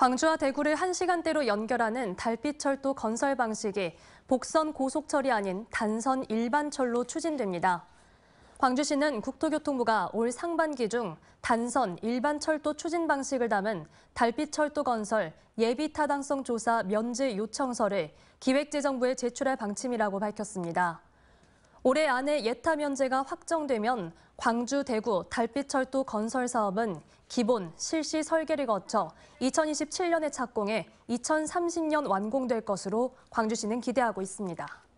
광주와 대구를 1시간대로 연결하는 달빛철도 건설 방식이 복선 고속철이 아닌 단선 일반철로 추진됩니다. 광주시는 국토교통부가 올 상반기 중 단선 일반철도 추진 방식을 담은 달빛철도 건설 예비타당성 조사 면제 요청서를 기획재정부에 제출할 방침이라고 밝혔습니다. 올해 안에 예타 면제가 확정되면 광주 대구 달빛철도 건설 사업은 기본 실시 설계를 거쳐 2027년에 착공해 2030년 완공될 것으로 광주시는 기대하고 있습니다.